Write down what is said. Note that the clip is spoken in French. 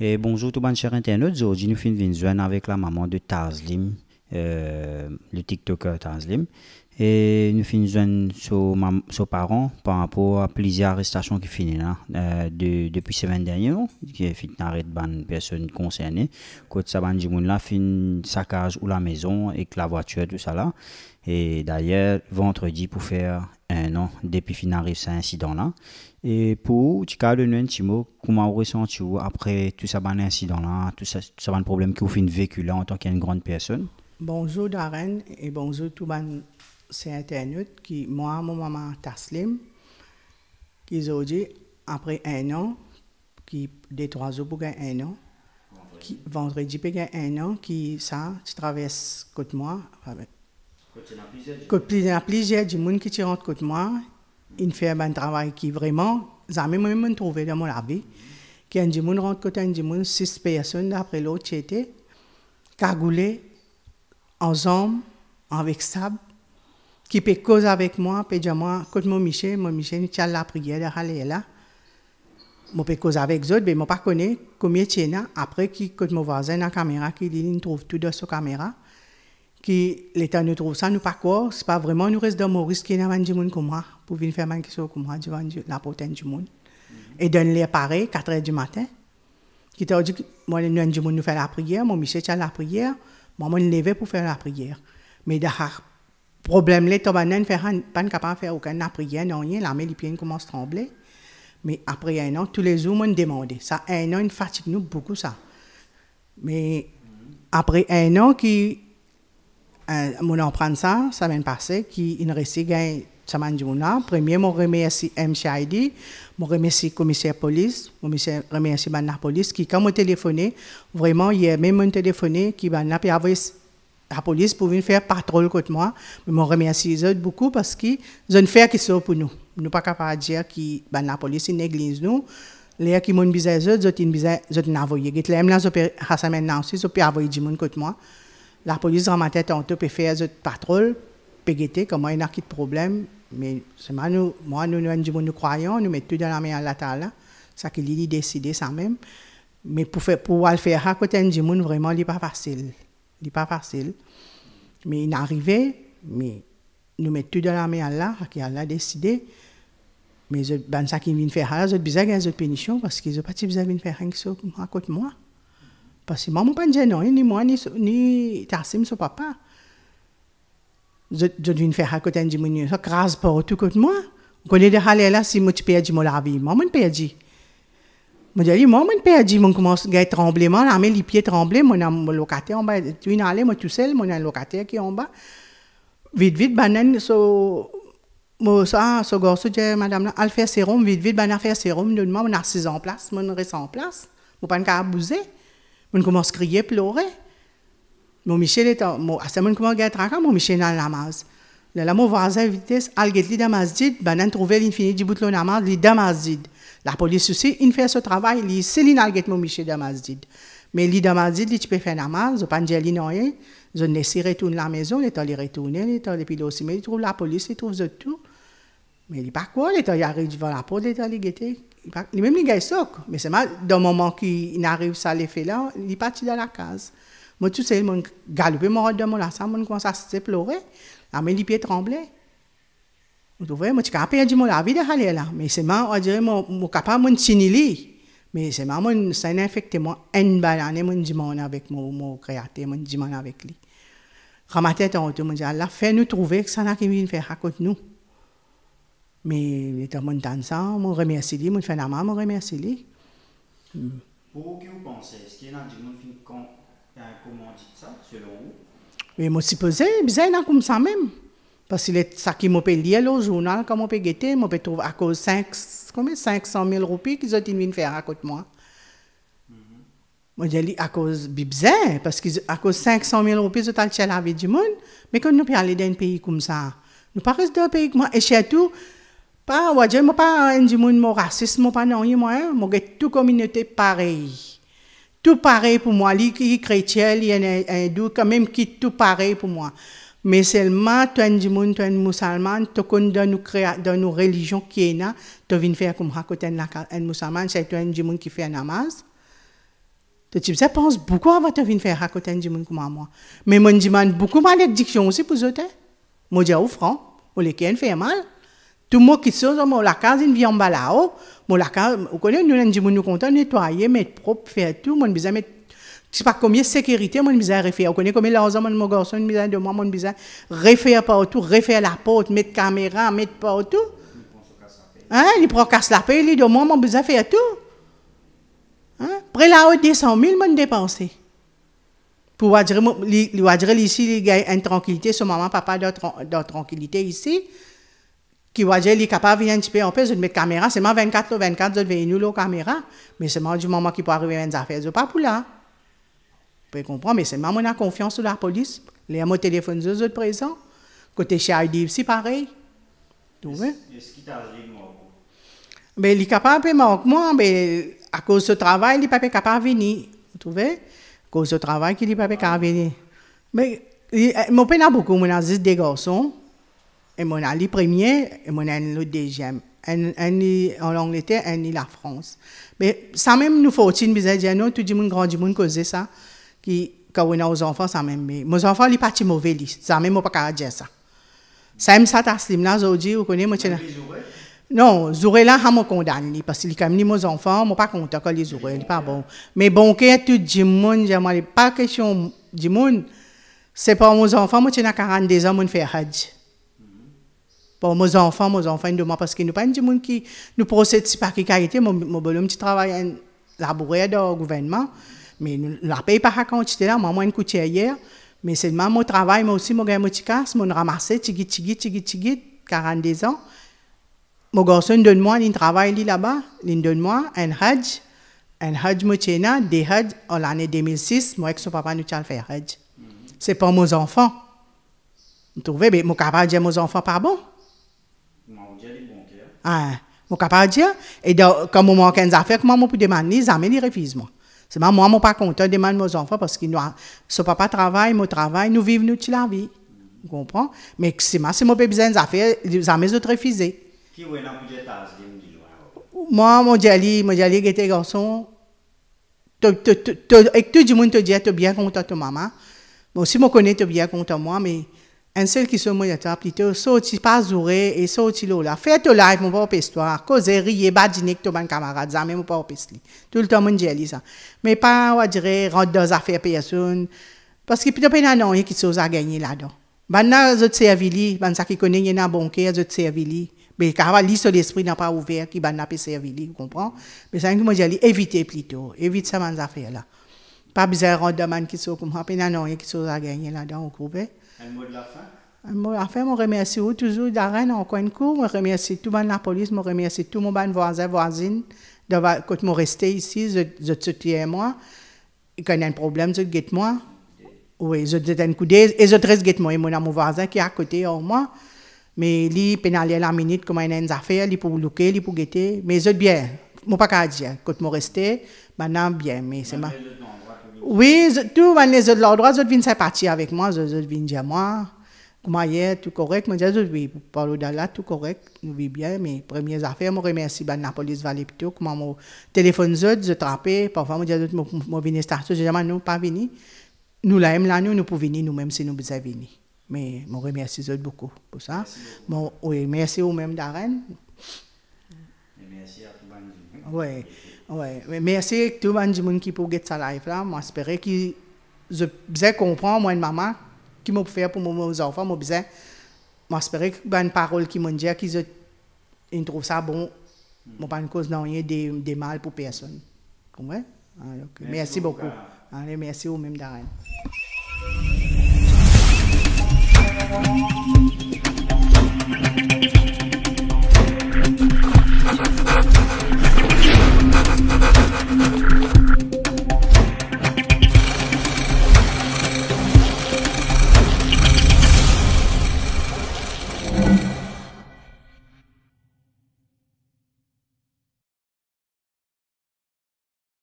Et bonjour tout le monde, chers internautes. Aujourd'hui, nous finissons avec la maman de Tazlim, euh, le TikToker Tazlim. Et nous finissons sur ses parents par rapport à plusieurs arrestations qui finissent là, euh, de, depuis semaine dernière, qui est fait ban de personnes concernées. Quand ça va, là, fin saccage ou la maison et la voiture, tout ça là. Et d'ailleurs, vendredi pour faire un an depuis fin arrive cet incident là. Et pour Tika le Nuen Timo, comment ressens-tu après tout ça, un ben, incident là, tout ça, tout ça, un ben, problème qui vous fait vécu là en tant qu'une grande personne? Bonjour Darren et bonjour tout le c'est internet qui, moi, mon maman Taslim, qui ont dit après un an, qui des trois jours pour un an, qui, vendredi pour un an, qui ça, tu traverses côté moi. Côté plusieurs du monde qui te rentre côté moi il fait un travail qui vraiment, jamais me trouvé dans mon avis, qui rentre côté un six personnes d'après l'autre c'était cagoulées ensemble avec sable qui peut cause avec moi, peut dire moi quand mon Michel, mon Michel la prière là. Je peux avec eux, mais je ne connais pas combien là après, mon voisin la caméra, qui trouve tout dans sa caméra, qui l'État nous trouve ça, nous pas quoi, c'est pas vraiment, nous reste dans mon qui est devant du monde comme moi, pour venir faire ma question comme moi, devant la potente du monde. Mhm. Et donne les pareil, 4 heures du matin, qui t'a dit moi, le du nous faire la prière, mon monsieur tient la prière, moi, je me levé pour faire la prière. Mais d'ailleurs, problème, les tobanens ne pas capable de faire aucune prière, non rien, la les pieds commencent à trembler. Mais après un an, tous les jours, je me demandais. Ça, un an, une fatigue nous beaucoup, ça. Mais mhm. après un an, qui mon ça semaine passé, qui une récigain semaine du premier mon remercie MCID mon remercie commissaire police mon remercie la police qui quand m'a téléphoné vraiment il y a même m'a téléphoné qui m'a appelé la police pour venir faire patrouille contre moi mais mon remercie les autres beaucoup parce qu'ils ont fait qui sont pour nous nous pas capable de dire que la police néglige nous les qui ont bizarre les ils ont bizarre ils ont envoyé les gens qui ont ah, ça maintenant aussi ils ont envoyé du moi la police remontait un tout et fait une patrouille, pégété, comme il n'y a pas de problème. Mais moi, nous, moi, nous, nous, nous, croyons, nous mettons tout dans la main à la table. Ça qu'il a décidé ça même. Mais pour, faire, pour le faire à côté nous monde, vraiment, ce n'est pas facile. Ce n'est pas facile. Mais il est arrivé, mais nous mettons tout dans la main à ce qui a décidé. Mais ben, ça qui vient faire ça, c'est bizarre qu'ils une pénition parce qu'ils n'ont pas besoin de faire rien à côté de moi. Parce que maman pas non, ni moi, ni, ni Tassim, son papa. Je, je viens faire à côté de moi, ça crase pas tout côté moi. On connaît des halé là, si moi tu perds mon la vie, maman perdu. Moi j'ai maman perdu, mon commence à tremblement, là, mets les pieds tremblés, mon locataire en bas, tu es allé moi tout seul, mon locataire qui est en bas. Vite, vite, banane, so, moi, ça, ce garçon, j'ai madame, elle fait sérum, vite, vite, banane, faire sérum, donne-moi, on a en place, mon reste en place, mon pas qu'à abuser. On commence à crier, pleurer. Mon Michel est à ce moment comment gagne encore mon Michel dans la masse. Là, mon voisin vitesse, al get li damasdid, ben il trouve l'infini du bout de la est damasdid. La police aussi, il fait ce travail, il c'est li al mon Michel damasdid. Mais li il li tu peux faire la masse, au panjali rien. je ne sais retourner la maison, Il est allé retourner, Il est allé pilotes aussi, mais il trouve la police, Il trouve tout. Mais il pas quoi, Il est allé arriver devant la porte, Il est allé guetter. Même li gay sok, mais seman, don d'un ki n'arrive sa le fe la, li pati da la case Mwen tout se mon galoupe moun rol de Je la sa, dit kon sa se plore, la mè li pie tremble. Mwen de mwen ti ka di la vi de hale la, mè seman, dire moun kapa moun tini li, mè seman moun sen infekte avec en balane moun di me avèk moun, moun kreate, moun di lui avèk li. Ramate ton otou moun di, nou na ki vin mais il mon ensemble, mon remercie lui, mon fait maman, mon remercie lui. Hmm. Pour que vous pensez, est-ce qu'il y a un euh, comment dit ça, selon vous? Mais moi, si posé, bizarre, comme ça même. Parce que ça qui m'a payé le journal, comme on peut guetter, je peut trouver à cause de 500 000 roupies qu'ils ont venu faire à côté de moi. Mm-hmm. Moi, j'ai dit à cause bizarre, parce qu'à cause cause 500 000 roupies, ils ont acheté la vie du monde. Mais quand nous peut aller dans un pays comme ça, nous pas dans un pays comme ça, et surtout, pas, on va dire, pas un du monde, mon raciste, moi pas non, moi, hein? moi, tout communauté pareille. Tout pareil pour moi. Les chrétiens, les hindous, quand même, qui tout pareil pour moi. Mais seulement, tu en du monde, tu musulman, tu connais dans nos, dans nos religions qui est là, tu viens faire comme raconter un musulman, c'est tu es du monde qui fait un namaz. Tu te pense beaucoup avant de venir faire raconter un monde comme moi. Mais mon je demande beaucoup malédiction aussi pour eux. Moi, je dis au franc, ou les qui fait mal. Tout le monde qui sort dans la case, en bas là-haut. la case, vous connaissez, nous, nous, nous, content nettoyer, mettre propre, faire tout. Mon bizarre, mettre, je sais pas combien de sécurité, mon bizarre, refaire. Vous connaissez combien l'argent, mon garçon, mon de moi, mon bizarre, refaire partout, refaire la porte, mettre caméra, mettre partout. ah il prend casse la paix, il dit, moi, mon bizarre, faire tout. Hein? Près là-haut, 200 000, mon dépenser pour dire, ici, il y a une tranquillité, ce maman, papa, d'autres tranquillité ici qui va dire qu'il est capable de venir un petit peu en paix, je vais mettre caméra. C'est moi 24, là, 24, je vais venir la caméra. Mais c'est moi du moment qui peut arriver à une affaire, je ne pas pour là. Vous pouvez comprendre, mais c'est moi ai confiance sur la police. Les mots téléphone, je suis présent. Côté chez Heidi, c'est pareil. Tout bien. Mais ce qu'il t'a arrivé de Mais il est capable de moi, mais à cause de ce travail, il n'est pas capable de venir. Vous trouvez? À cause de ce travail, il n'est pas capable de venir. Mais, il m'a pas beaucoup, mais il des garçons. Et mon le premier, et mon le deuxième. en Angleterre, et la France. Mais ça même nous faut une bizarre, non, tout le monde, grand du monde, cause ça, qui, quand on a aux enfants, ça même, mais mes enfants, ils partent mauvais, ça même, pas qu'à dire ça. Ça même, ça, t'as slim là, aujourd'hui, vous connaissez, moi, non, Zouré là, je me condamne, parce qu'il a mes enfants, je ne pas content que les Zouré, pas bon. Mais bon, que tout le monde, je pas question du monde, c'est pas mes enfants, moi, j'ai 42 ans, je fais Hajj. Bon, mes enfants, mes enfants, ils demandent parce qu'ils nous pas des gens qui nous procède si par qui carité, Mon, mon petit travail en labouré au gouvernement, mais nous, la paye pas la quantité là, maman, une couture hier. Mais c'est même mon travail, moi aussi, mon gars, mon petit casse, mon ramassé, tigit, tigit, tigit, tigit, 42 ans. Mon garçon, donne moi, il travaille là-bas, il donne moi un hajj. Un hajj, moi, tiens, des hajj, en l'année 2006, moi, avec son papa, nous, tiens, faire hajj. C'est pour mes enfants. Vous trouvez, mais mon capable de dire mes enfants, pas bon. Ah, mon capable dire. Et donc, comme manque qu'elles a fait, peux pas demander, ils amènent, ils refusent, moi. C'est moi, moi, mon pas content, demande mes enfants parce qu'ils si papa travaille, mon travaille, nous vivons, nous, la vie. Vous comprenez? Mais c'est moi, c'est mon besoin ils a fait, ils amènent, ils refusent. Qui est dans le Moi, mon diali, mon diali, qui était garçon, et tout le monde te dit, tu es bien content, ta maman. Bon, aussi je connais, tu es bien content, moi, mais en seul qui se moniteur plutôt sorti pas zouré et sorti là faites live mon propre histoire causer rier badiner avec ton camarade ça même pas pesli tout le temps mon dit ça mais pas on dirait rentre dans affaires personne parce que plutôt pas non qui s'ose à gagner là-dedans banna zot servili ban ça qui connaît na a zot servili mais car li sur l'esprit n'a pas ouvert qui banna pe servili vous comprend mais ça que moi dit éviter plutôt évite ça man affaire là pas bizarre rendre man qui sont comme pas non qui s'ose à gagner là-dedans vous comprenez un mot de la fin Un mot de la fin, je remercie toujours la encore en coin de cour. Je remercie tout le monde de la police. Je remercie tous le monde voisins voisine. De, quand je resté ici, je, je soutiens moi. Quand il y a un problème, je guette moi. Oui, je donne un coup d'aide. Et je reste guette moi. Et mon voisin qui est à côté de moi. Mais lui, pénalier la minute, comme il a une affaire, il pour looker, il pour guetter. Mais je bien. Je ne pas dire. Quand je resté, maintenant, bien. Mais c'est ma. Oui, je, tout manière, je l'endroit, je viennent c'est parti avec moi, je, viennent viens dire moi, comment hier, tout correct, moi je oui, parler de là, tout correct, nous vivons bien, mes premières affaires, je remercie ben, la police Vallée plutôt, comment mon téléphone je, je parfois je dis, moi venir starter, je dis, non, pas venir, nous là, même nous, nous pouvons venir nous-mêmes si nous besoin venir. Mais je remercie les autres beaucoup pour ça. Merci. Bon, oui, merci vous-même, Darren. Merci à tout le monde. Oui ouais mais merci que tout le monde qui peut get sa life là. Moi, j'espérais que je bien moi, une maman, qui m'a fait pour mes enfants, moi, bien, moi, j'espérais que ben, une parole qui m'a dit qu'ils trouvé ça bon, hmm. moi, pas une cause non, rien des, des mal pour personne. Comment? Alors, ah, merci, merci beaucoup. Allez, merci au même d'arène.